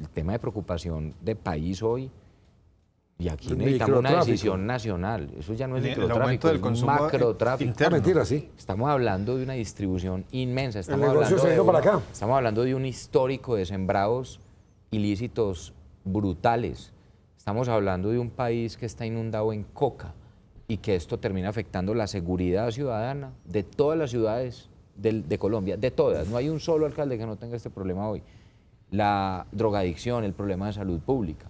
el tema de preocupación de país hoy, y aquí necesitamos una decisión nacional. Eso ya no es microtráfico, del es macrotráfico. Estamos hablando de una distribución inmensa. Estamos, hablando de, un histórico de sembrados ilícitos brutales. Estamos hablando de un país que está inundado en coca y que esto termina afectando la seguridad ciudadana de todas las ciudades de, de Colombia, de todas. No hay un solo alcalde que no tenga este problema hoy la drogadicción, el problema de salud pública.